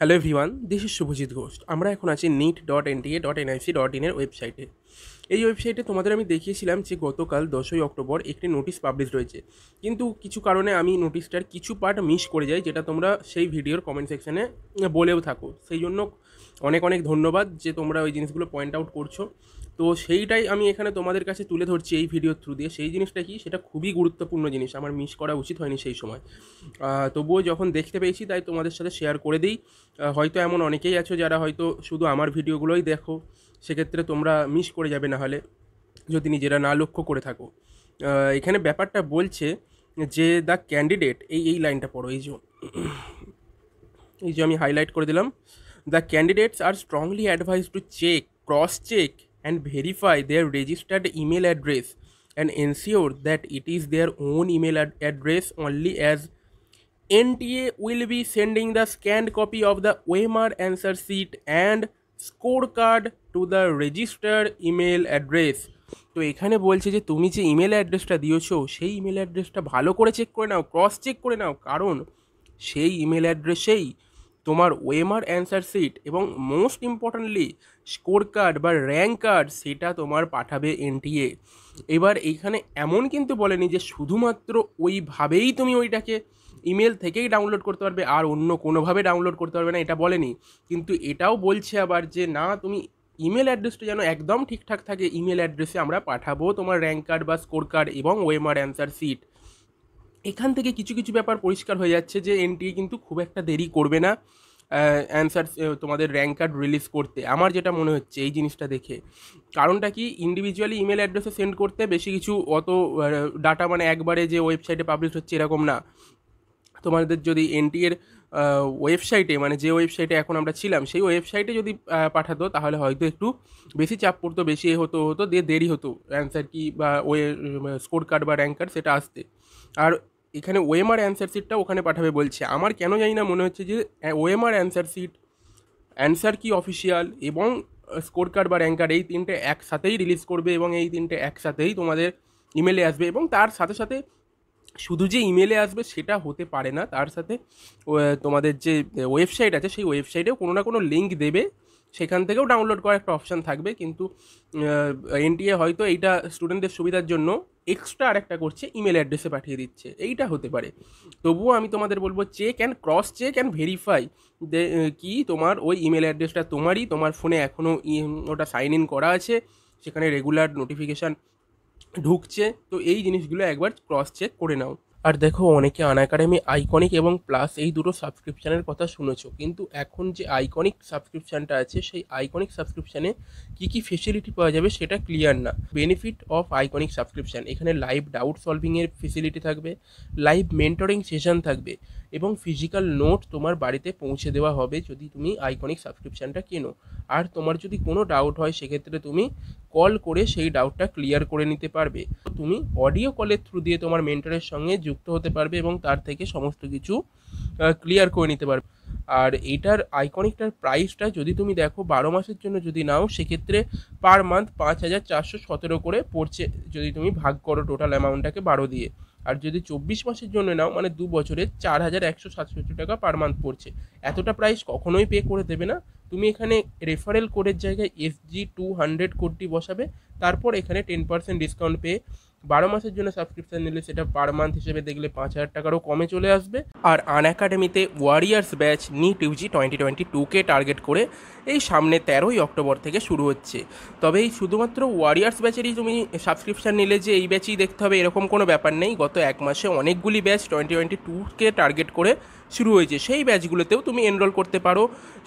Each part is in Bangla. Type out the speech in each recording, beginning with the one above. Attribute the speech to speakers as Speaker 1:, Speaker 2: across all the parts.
Speaker 1: hello everyone this is Subhajit Ghosh আমরা এখন আছি NEET dot NTA dot NIC dot ইনের ওয়েবসাইটে এই ওয়েবসাইটে তোমাদের আমি দেখিয়েছিলাম যে গতকাল দশই অক্টোবর একটি নোটিশ পাবলিশ রয়েছে কিন্তু কিছু কারণে আমি নোটিশটার কিছু পার্ট মিস করে যাই যেটা তোমরা সেই ভিডিওর কমেন্ট সেকশানে বলেও থাকো সেই জন্য অনেক অনেক ধন্যবাদ যে তোমরা ওই জিনিসগুলো পয়েন্ট আউট করছো তো সেইটাই আমি এখানে তোমাদের কাছে তুলে ধরছি এই ভিডিওর থ্রু দিয়ে সেই জিনিসটা কি সেটা খুবই গুরুত্বপূর্ণ জিনিস আমার মিস করা উচিত হয়নি সেই সময় তবুও যখন দেখতে পেয়েছি তাই তোমাদের সাথে শেয়ার করে দিই হয়তো এমন অনেকেই আছো যারা হয়তো শুধু আমার ভিডিওগুলোই দেখো সেক্ষেত্রে তোমরা মিস করে যাবে না তাহলে যদি নিজেরা না লক্ষ্য করে থাকো এখানে ব্যাপারটা বলছে যে দ্য ক্যান্ডিডেট এই এই লাইনটা পড়ো এই যে এই যে আমি হাইলাইট করে দিলাম the candidates are strongly advise to check cross check and verify their registered email address and ensure that it is their own email address only as NTA will be sending the scanned copy of the OMR answer sheet and score card to the register email address তো এখানে বলছে যে তুমি যে ইমেল অ্যাড্রেসটা দিয়েছো সেই ইমেল অ্যাড্রেসটা ভালো করে চেক করে নাও ক্রস চেক করে নাও কারণ সেই ইমেল অ্যাড্রেসেই তোমার ওয়েমার অ্যান্সার শিট এবং মোস্ট ইম্পর্ট্যান্টলি স্কোর কার্ড বা র্যাঙ্ক কার্ড সেটা তোমার পাঠাবে এনটিএ এবার এইখানে এমন কিন্তু বলেনি যে শুধুমাত্র ওইভাবেই তুমি ওইটাকে ইমেল থেকেই ডাউনলোড করতে পারবে আর অন্য কোনোভাবে ডাউনলোড করতে পারবে না এটা বলেনি কিন্তু এটাও বলছে আবার যে না তুমি ইমেল অ্যাড্রেসটা যেন একদম ঠিকঠাক থাকে ইমেল অ্যাড্রেসে আমরা পাঠাবো তোমার র্যাঙ্ক কার্ড বা স্কোর কার্ড এবং ওয়েমার অ্যান্সার শিট এখান থেকে কিছু কিছু ব্যাপার পরিষ্কার হয়ে যাচ্ছে যে এনটিএ কিন্তু খুব একটা দেরি করবে না অ্যান্সার তোমাদের র্যাঙ্ক কার্ড রিলিজ করতে আমার যেটা মনে হচ্ছে এই জিনিসটা দেখে কারণটা কি ইন্ডিভিজুয়ালি ইমেল অ্যাড্রেসে সেন্ড করতে বেশি কিছু অত ডাটা মানে একবারে যে ওয়েবসাইটে পাবলিশ হচ্ছে এরকম না তোমাদের যদি এনটিএর ওয়েবসাইটে মানে যে ওয়েবসাইটে এখন আমরা ছিলাম সেই ওয়েবসাইটে যদি পাঠাতো তাহলে হয়তো একটু বেশি চাপ পড়তো বেশি এ হতো হতো দিয়ে দেরি হতো অ্যান্সার কি বা ওয়ে স্কোর কার্ড বা র্যাঙ্ক কার্ড সেটা আসতে আর এখানে ওএমআর অ্যান্সার শিটটা ওখানে পাঠাবে বলছে আমার কেন জানি না মনে হচ্ছে যে OMR answer sheet answer key official এবং স্কোর কার্ড বা র্যাঙ্কার এই তিনটে একসাথেই রিলিজ করবে এবং এই তিনটে একসাথেই তোমাদের ইমেলে আসবে এবং তার সাথে সাথে শুধু যে ইমেলে আসবে সেটা হতে পারে না তার সাথে তোমাদের যে ওয়েবসাইট আছে সেই ওয়েবসাইটেও কোনো না কোনো লিঙ্ক দেবে সেখান থেকেও ডাউনলোড করার একটা অপশান থাকবে কিন্তু এনটিএ হয়তো এইটা স্টুডেন্টদের সুবিধার জন্য এক্সট্রা আরেকটা করছে ইমেল অ্যাড্রেসে পাঠিয়ে দিচ্ছে এইটা হতে পারে তবুও আমি তোমাদের বলবো check and cross check and verify কি তোমার ওই ইমেল অ্যাড্রেসটা তোমারই তোমার ফোনে এখনও ওটা সাইন ইন করা আছে সেখানে রেগুলার নোটিফিকেশান ঢুকছে তো এই জিনিসগুলো একবার ক্রস চেক করে নাও আর দেখো অনেকে আন একাডেমি আইকনিক এবং প্লাস এই দুটো সাবস্ক্রিপশানের কথা শুনেছ কিন্তু এখন যে আইকনিক সাবস্ক্রিপশানটা আছে সেই আইকনিক সাবস্ক্রিপশানে কি কি ফেসিলিটি পাওয়া যাবে সেটা ক্লিয়ার না বেনিফিট অফ আইকনিক সাবস্ক্রিপশান এখানে লাইভ ডাউট সলভিংয়ের ফেসিলিটি থাকবে লাইভ মেন্টরিং সেশন থাকবে এবং ফিজিক্যাল নোট তোমার বাড়িতে পৌঁছে দেওয়া হবে যদি তুমি আইকনিক সাবস্ক্রিপশানটা কেনো আর তোমার যদি কোনো ডাউট হয় সেক্ষেত্রে তুমি কল করে সেই ডাউটটা ক্লিয়ার করে নিতে পারবে তুমি অডিও কলের থ্রু দিয়ে তোমার মেন্টারের সঙ্গে যুক্ত হতে পারবে এবং তার থেকে সমস্ত কিছু ক্লিয়ার করে নিতে পারবে আর এটার আইকনিকটার প্রাইসটা যদি তুমি দেখো বারো মাসের জন্য যদি নাও সেক্ষেত্রে পার মান্থ পাঁচ হাজার চারশো সতেরো করে পড়ছে যদি তুমি ভাগ করো টোটাল অ্যামাউন্টটাকে বারো দিয়ে আর যদি চব্বিশ মাসের জন্য নাও মানে দু বছরে চার হাজার একশো সাতষট্টি টাকা পার মান্থ পড়ছে এতটা প্রাইস কখনোই পে করে দেবে না তুমি এখানে রেফারেল কোডের জায়গায় এসজি টু হান্ড্রেড কোডটি বসাবে তারপর এখানে টেন পার্সেন্ট ডিসকাউন্ট পেয়ে বারো মাসের জন্য সাবস্ক্রিপশান নিলে সেটা পার মান্থ হিসেবে দেখলে পাঁচ হাজার টাকারও কমে চলে আসবে আর আন একাডেমিতে warriors batch NEET UG twenty twenty টুকে টার্গেট করে এই সামনে তেরোই অক্টোবর থেকে শুরু হচ্ছে তবে এই শুধুমাত্র ওয়ারিয়ার্স ব্যাচেরই তুমি সাবস্ক্রিপশান নিলে যে এই ব্যাচেই দেখতে হবে এরকম কোনো ব্যাপার নেই গত এক মাসে অনেকগুলি ব্যাচ টোয়েন্টি টোয়েন্টি টুকে টার্গেট করে শুরু হয়েছে সেই ব্যাচগুলোতেও তুমি এনরোল করতে পারো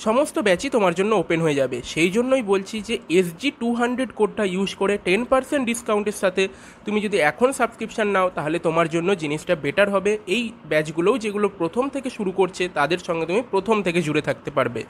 Speaker 1: সমস্ত ব্যাচই তোমার জন্য ওপেন হয়ে যাবে সেই জন্যই বলছি যে এসজি টু হান্ড্রেড কোডটা ইউজ করে টেন পার্সেন্ট ডিসকাউন্টের সাথে তুমি যদি এখন সাবস্ক্রিপশান নাও তাহলে তোমার জন্য জিনিসটা বেটার হবে এই ব্যাচগুলোও যেগুলো প্রথম থেকে শুরু করছে তাদের সঙ্গে তুমি প্রথম থেকে জুড়ে থাকতে পারবে